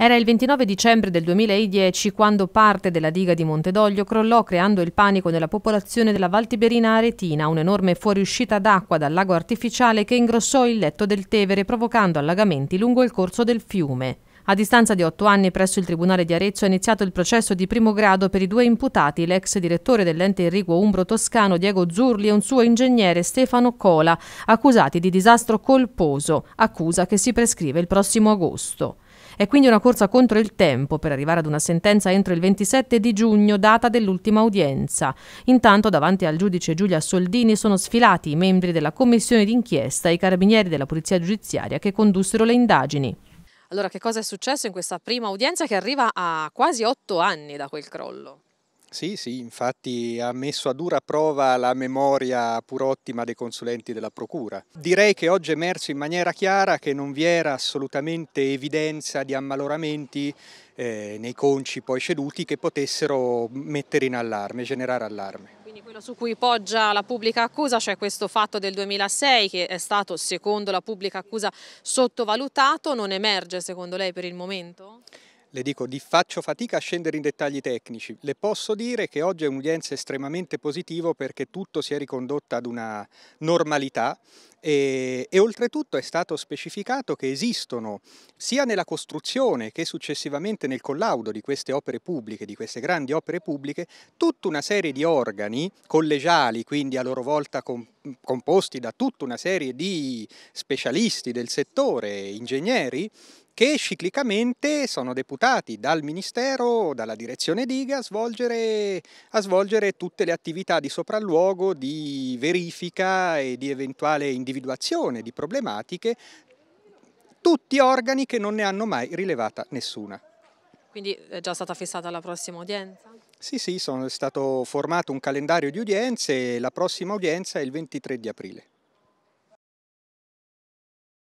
Era il 29 dicembre del 2010 quando parte della diga di Montedoglio crollò creando il panico nella popolazione della Val Tiberina Aretina, un'enorme fuoriuscita d'acqua dal lago artificiale che ingrossò il letto del Tevere provocando allagamenti lungo il corso del fiume. A distanza di otto anni presso il Tribunale di Arezzo è iniziato il processo di primo grado per i due imputati, l'ex direttore dell'ente irriguo Umbro Toscano Diego Zurli e un suo ingegnere Stefano Cola, accusati di disastro colposo, accusa che si prescrive il prossimo agosto. È quindi una corsa contro il tempo per arrivare ad una sentenza entro il 27 di giugno, data dell'ultima udienza. Intanto davanti al giudice Giulia Soldini sono sfilati i membri della commissione d'inchiesta e i carabinieri della Polizia Giudiziaria che condussero le indagini. Allora, che cosa è successo in questa prima udienza che arriva a quasi otto anni da quel crollo? Sì, sì, infatti ha messo a dura prova la memoria pur ottima dei consulenti della Procura. Direi che oggi è emerso in maniera chiara che non vi era assolutamente evidenza di ammaloramenti eh, nei conci poi ceduti che potessero mettere in allarme, generare allarme. Quindi quello su cui poggia la pubblica accusa, cioè questo fatto del 2006 che è stato secondo la pubblica accusa sottovalutato, non emerge secondo lei per il momento? Le dico di faccio fatica a scendere in dettagli tecnici. Le posso dire che oggi è un'udienza estremamente positiva perché tutto si è ricondotto ad una normalità e, e, oltretutto è stato specificato che esistono sia nella costruzione che successivamente nel collaudo di queste opere pubbliche, di queste grandi opere pubbliche, tutta una serie di organi collegiali, quindi a loro volta comp composti da tutta una serie di specialisti del settore, ingegneri, che ciclicamente sono deputati dal Ministero dalla direzione DIGA a svolgere, a svolgere tutte le attività di sopralluogo, di verifica e di eventuale individuazione di problematiche, tutti organi che non ne hanno mai rilevata nessuna. Quindi è già stata fissata la prossima udienza? Sì, sì, è stato formato un calendario di udienze e la prossima udienza è il 23 di aprile.